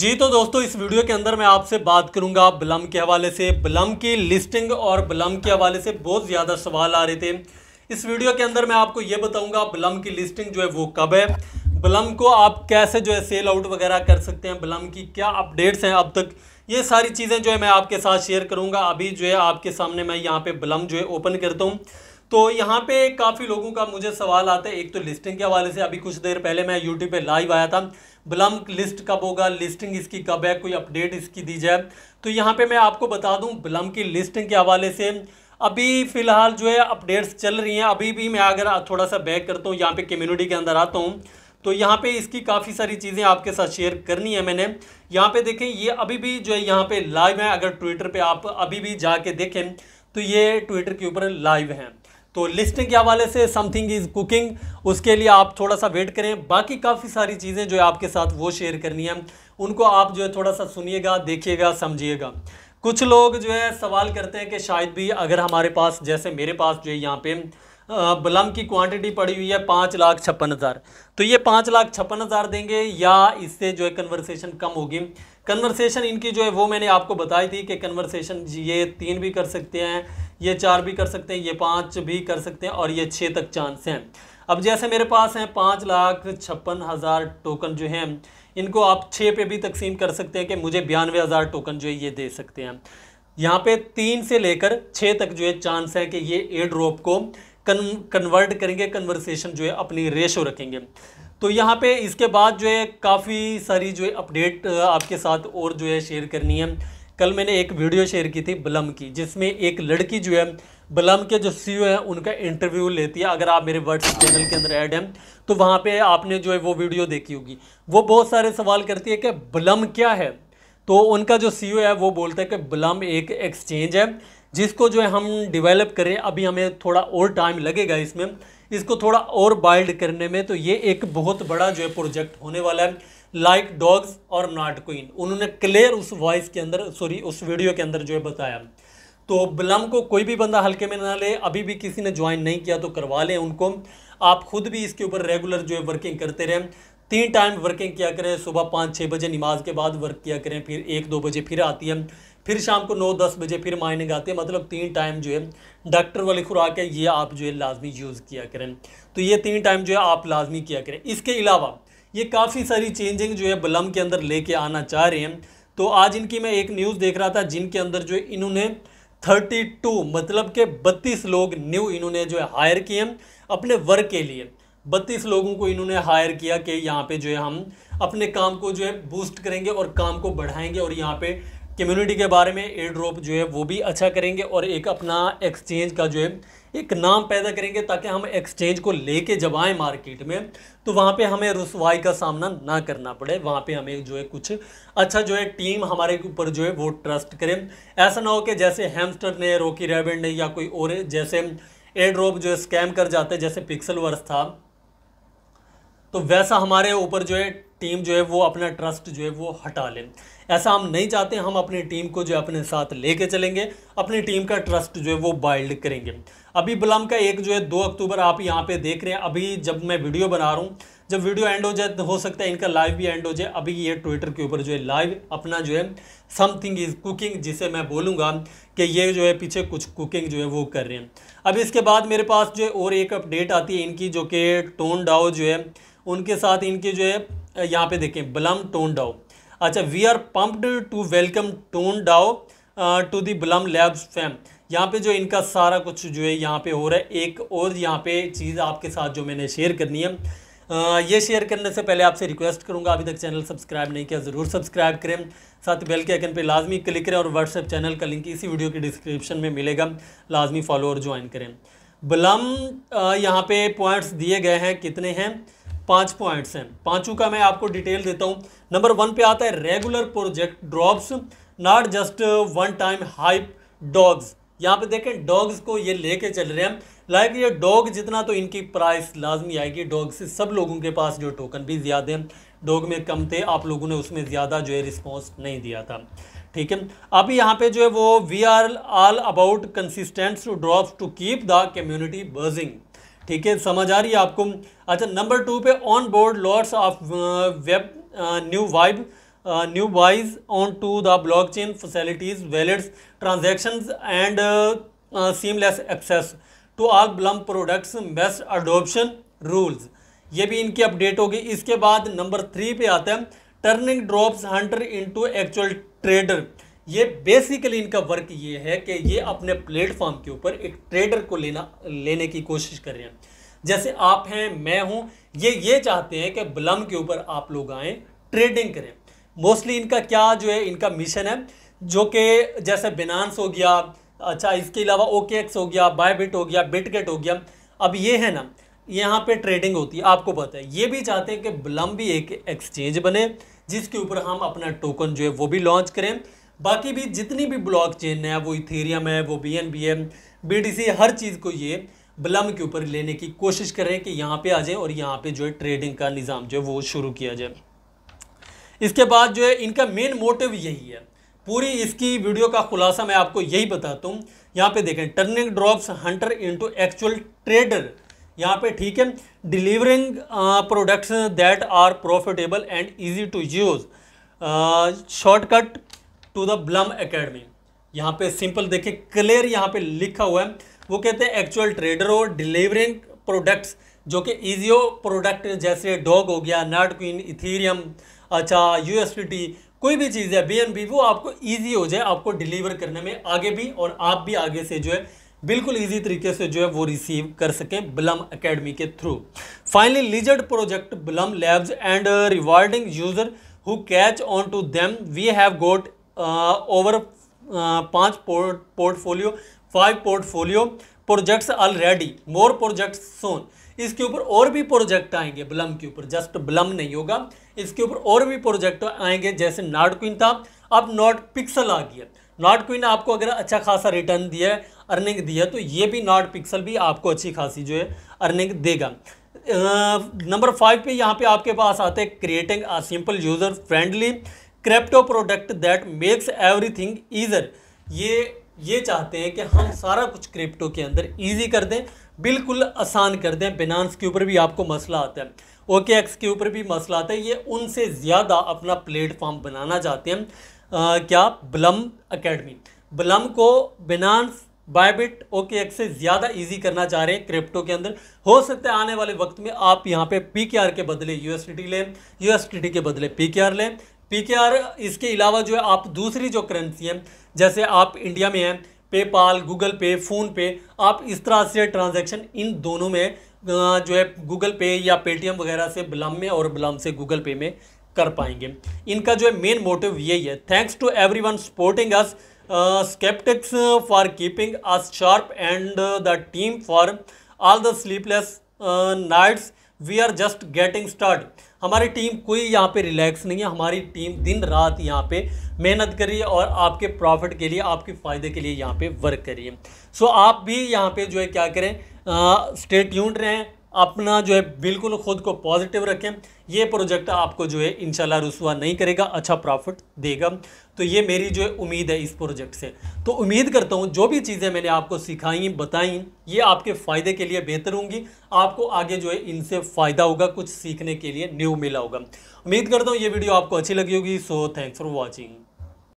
जी तो दोस्तों इस वीडियो के अंदर मैं आपसे बात करूंगा बलम के हवाले से बलम की लिस्टिंग और बलम के हवाले से बहुत ज़्यादा सवाल आ रहे थे इस वीडियो के अंदर मैं आपको ये बताऊंगा बलम की लिस्टिंग जो है वो कब है बलम को आप कैसे जो है सेल आउट वगैरह कर सकते हैं बलम की क्या अपडेट्स हैं अब तक ये सारी चीज़ें जो है मैं आपके साथ शेयर करूँगा अभी जो है आपके सामने मैं यहाँ पर बलम जो है ओपन करता हूँ तो यहाँ पे काफ़ी लोगों का मुझे सवाल आता है एक तो लिस्टिंग के हवाले से अभी कुछ देर पहले मैं यूट्यूब पे लाइव आया था ब्लम्प लिस्ट कब होगा लिस्टिंग इसकी कब है कोई अपडेट इसकी दी जाए तो यहाँ पे मैं आपको बता दूँ ब्लम्प की लिस्टिंग के हवाले से अभी फ़िलहाल जो है अपडेट्स चल रही हैं अभी भी मैं अगर थोड़ा सा बैक करता हूँ यहाँ पे कम्युनिटी के अंदर आता हूँ तो यहाँ पे इसकी काफ़ी सारी चीज़ें आपके साथ शेयर करनी है मैंने यहाँ पे देखें ये अभी भी जो है यहाँ पे लाइव है अगर ट्विटर पे आप अभी भी जाके देखें तो ये ट्विटर के ऊपर लाइव हैं तो लिस्टिंग के हवाले से समथिंग इज़ कुकिंग उसके लिए आप थोड़ा सा वेट करें बाकी काफ़ी सारी चीज़ें जो है आपके साथ वो शेयर करनी है उनको आप जो है थोड़ा सा सुनिएगा देखिएगा समझिएगा कुछ लोग जो है सवाल करते हैं कि शायद भी अगर हमारे पास जैसे मेरे पास जो है यहाँ पे बलम की क्वांटिटी पड़ी हुई है पाँच लाख छप्पन हज़ार तो ये पाँच लाख छप्पन हज़ार देंगे या इससे जो है कन्वर्सेशन कम होगी कन्वर्सेशन इनकी जो है वो मैंने आपको बताई थी कि कन्वर्सेशन ये तीन भी कर सकते हैं ये चार भी कर सकते हैं ये पाँच भी कर सकते हैं और ये छः तक चांस हैं अब जैसे मेरे पास हैं पाँच लाख छप्पन हज़ार टोकन जो हैं इनको आप छः पे भी तकसीम कर सकते हैं कि मुझे बयानवे हज़ार टोकन जो है ये दे सकते हैं यहाँ पे तीन से लेकर छः तक जो है चांस है कि ये एड ड्रॉप को कन कन्वर्ट करेंगे कन्वर्सेशन जो है अपनी रेशो रखेंगे तो यहाँ पे इसके बाद जो है काफ़ी सारी जो है अपडेट आपके साथ और जो है शेयर करनी है कल मैंने एक वीडियो शेयर की थी बलम की जिसमें एक लड़की जो है बलम के जो सी हैं उनका इंटरव्यू लेती है अगर आप मेरे व्हाट्सएप चैनल के अंदर ऐड हैं तो वहाँ पे आपने जो है वो वीडियो देखी होगी वो बहुत सारे सवाल करती है कि बलम क्या है तो उनका जो सी है वो बोलता है कि बलम एक एक्सचेंज है जिसको जो है हम डिवेलप करें अभी हमें थोड़ा और टाइम लगेगा इसमें इसको थोड़ा और बाइल्ड करने में तो ये एक बहुत बड़ा जो है प्रोजेक्ट होने वाला है लाइक डॉग्स और नॉट क्वीन उन्होंने क्लियर उस वॉइस के अंदर सॉरी उस वीडियो के अंदर जो है बताया तो बिलम को कोई भी बंदा हल्के में ना ले अभी भी किसी ने ज्वाइन नहीं किया तो करवा लें उनको आप खुद भी इसके ऊपर रेगुलर जो है वर्किंग करते रहें तीन टाइम वर्किंग किया करें सुबह पाँच छः बजे नमाज के बाद वर्क किया करें फिर एक दो बजे फिर आती है फिर शाम को नौ दस बजे फिर माइनिंग आती है मतलब तीन टाइम जो है डॉक्टर वाली खुराक है ये आप जो है लाजमी यूज़ किया करें तो ये तीन टाइम जो है आप लाजमी किया करें इसके अलावा ये काफ़ी सारी चेंजिंग जो है बलम के अंदर लेके आना चाह रहे हैं तो आज इनकी मैं एक न्यूज़ देख रहा था जिनके अंदर जो है इन्होंने 32 मतलब के 32 लोग न्यू इन्होंने जो है हायर किए अपने वर्क के लिए 32 लोगों को इन्होंने हायर किया कि यहाँ पे जो है हम अपने काम को जो है बूस्ट करेंगे और काम को बढ़ाएंगे और यहाँ पे कम्युनिटी के बारे में एयर ड्रॉप जो है वो भी अच्छा करेंगे और एक अपना एक्सचेंज का जो है एक नाम पैदा करेंगे ताकि हम एक्सचेंज को लेके जब आए मार्केट में तो वहाँ पे हमें रसवाई का सामना ना करना पड़े वहाँ पे हमें जो है कुछ अच्छा जो है टीम हमारे ऊपर जो है वो ट्रस्ट करें ऐसा ना हो कि जैसे हेमस्टर ने रोकी रेबिड ने या कोई और जैसे एयर ड्रॉप जो है स्कैम कर जाते जैसे पिक्सल वर्स था तो वैसा हमारे ऊपर जो है टीम जो है वो अपना ट्रस्ट जो है वो हटा लें ऐसा हम नहीं चाहते हम अपनी टीम को जो है अपने साथ लेके चलेंगे अपनी टीम का ट्रस्ट जो है वो बाइल्ड करेंगे अभी बलम का एक जो है दो अक्टूबर आप यहाँ पे देख रहे हैं अभी जब मैं वीडियो बना रहा हूँ जब वीडियो एंड हो जाए तो हो सकता है इनका लाइव भी एंड हो जाए अभी ये ट्विटर के ऊपर जो है लाइव अपना जो है समथिंग इज़ कुकिंग जिसे मैं बोलूँगा कि ये जो है पीछे कुछ कुकिंग जो है वो कर रहे हैं अब इसके बाद मेरे पास जो है और एक अपडेट आती है इनकी जो कि टोन डाओ जो है उनके साथ इनके जो है यहाँ पे देखें बलम टोन डाओ अच्छा we are pumped to welcome TON DAO to the Blum Labs fam यहाँ पे जो इनका सारा कुछ जो है यहाँ पे हो रहा है एक और यहाँ पे चीज़ आपके साथ जो मैंने शेयर करनी है uh, ये शेयर करने से पहले आपसे रिक्वेस्ट करूँगा अभी तक चैनल सब्सक्राइब नहीं किया ज़रूर सब्सक्राइब करें साथ बेल के आइकन पे लाजमी क्लिक करें और व्हाट्सएप चैनल का लिंक इसी वीडियो के डिस्क्रिप्शन में मिलेगा लाजमी फॉलो और ज्वाइन करें बलम uh, यहाँ पे पॉइंट्स दिए गए हैं कितने हैं पांच पॉइंट्स हैं पांचों का मैं आपको डिटेल देता हूँ नंबर वन पे आता है regular project drops not just one time hype dogs यहाँ पे देखें डॉग्स को ये लेके चल रहे हैं लाइक ये डॉग जितना तो इनकी प्राइस लाजमी आएगी डॉग से सब लोगों के पास जो टोकन भी ज़्यादा हैं डॉग में कम थे आप लोगों ने उसमें ज़्यादा जो है रिस्पॉन्स नहीं दिया था ठीक है अभी यहाँ पे जो है वो we are all about consistents to drops to keep the community buzzing ठीक है समझ आ रही है आपको अच्छा नंबर टू पे on board lords of web new vibe new wise on to the blockchain facilities valids transaction and seamless access to all Blum products best adoption rules ये भी इनकी अपडेट होगी इसके बाद नंबर थ्री पे आता है turning drops hunter to actual trader ये बेसिकली इनका वर्क ये है कि ये अपने प्लेटफॉर्म के ऊपर एक ट्रेडर को लेना लेने की कोशिश कर रहे हैं जैसे आप हैं मैं हूँ ये ये चाहते हैं कि ब्लम के ऊपर आप लोग आएँ ट्रेडिंग करें मोस्टली इनका क्या जो है इनका मिशन है जो कि जैसे बिनांस हो गया अच्छा इसके अलावा ओके हो गया बायबिट हो गया बिटगेट हो गया अब ये है ना यहाँ पे ट्रेडिंग होती है आपको पता है ये भी चाहते हैं कि ब्लम भी एक एक्सचेंज बने जिसके ऊपर हम अपना टोकन जो है वो भी लॉन्च करें बाकी भी जितनी भी ब्लॉक चेन है वो इथेरियम है वो B N B M B D C हर चीज़ को ये बलम के ऊपर लेने की कोशिश करें कि यहाँ पे आ जाए और यहाँ पे जो है ट्रेडिंग का निज़ाम जो है वो शुरू किया जाए इसके बाद जो है इनका मेन मोटिव यही है पूरी इसकी वीडियो का खुलासा मैं आपको यही बताता हूँ यहाँ पे देखें turning drops hunter into actual trader यहाँ पे ठीक है delivering products that are profitable and easy to use shortcut to the Blum academy यहाँ पे सिंपल देखिए क्लियर यहाँ पे लिखा हुआ है वो कहते हैं एक्चुअल ट्रेडर और डिलीवरिंग प्रोडक्ट्स जो कि ईजियो प्रोडक्ट जैसे डॉग हो गया नाट क्वीन इथीरियम अच्छा यूएसडीटी कोई भी चीज़ है बी वो आपको ईजी हो जाए आपको डिलीवर करने में आगे भी और आप भी आगे से जो है बिल्कुल इजी तरीके से जो है वो रिसीव कर सकें ब्लम एकेडमी के through finally lizard project Blum Labs and rewarding user who catch on to them we have got over पांच port portfolio five portfolio projects already more projects soon इसके ऊपर और भी प्रोजेक्ट आएंगे Blum के ऊपर just Blum नहीं होगा इसके ऊपर और भी प्रोजेक्ट आएंगे जैसे नॉट क्वीन था अब नॉट पिक्सल आ गया नॉट क्वीन आपको अगर अच्छा खासा रिटर्न दिया है अर्निंग दिया तो ये भी नॉट पिक्सल भी आपको अच्छी खासी जो है अर्निंग देगा नंबर फाइव पे यहाँ पे आपके पास आते हैं creating simple user friendly crypto product that makes everything easier ये ये चाहते हैं कि हम सारा कुछ क्रिप्टो के अंदर इजी कर दें बिल्कुल आसान कर दें बिनांस के ऊपर भी आपको मसला आता है ओके एक्स के ऊपर भी मसला आता है ये उनसे ज़्यादा अपना प्लेटफॉर्म बनाना चाहते हैं आ, क्या ब्लम अकेडमी ब्लम को बिनांस बायबिट ओके एक्स से ज़्यादा इजी करना चाह रहे हैं क्रिप्टो के अंदर हो सकता है आने वाले वक्त में आप यहाँ पे पी के आर के बदले यू लें यू के बदले पी के आर लें पीकेआर इसके अलावा जो है आप दूसरी जो करेंसी हैं जैसे आप इंडिया में हैं पेपाल गूगल पे फ़ोन पे आप इस तरह से ट्रांजैक्शन इन दोनों में जो है गूगल पे या पेटीएम वगैरह से बलम में और बलम से गूगल पे में कर पाएंगे इनका जो है मेन मोटिव यही है thanks to everyone supporting us skeptics for keeping us sharp and the team for all the sleepless nights we are just getting start हमारी टीम कोई यहाँ पे रिलैक्स नहीं है हमारी टीम दिन रात यहाँ पे मेहनत करिए और आपके प्रॉफिट के लिए आपके फ़ायदे के लिए यहाँ पे वर्क करिए सो so, आप भी यहाँ पे जो है क्या करें स्टेट यूनिट रहें अपना जो है बिल्कुल खुद को पॉजिटिव रखें ये प्रोजेक्ट आपको जो है इंशाल्लाह रसुआ नहीं करेगा अच्छा प्रॉफिट देगा तो ये मेरी जो है उम्मीद है इस प्रोजेक्ट से तो उम्मीद करता हूँ जो भी चीज़ें मैंने आपको सिखाई बताई ये आपके फ़ायदे के लिए बेहतर होंगी आपको आगे जो है इनसे फ़ायदा होगा कुछ सीखने के लिए न्यू मिला होगा उम्मीद करता हूँ ये वीडियो आपको अच्छी लगी होगी सो थैंक्स फॉर वॉचिंग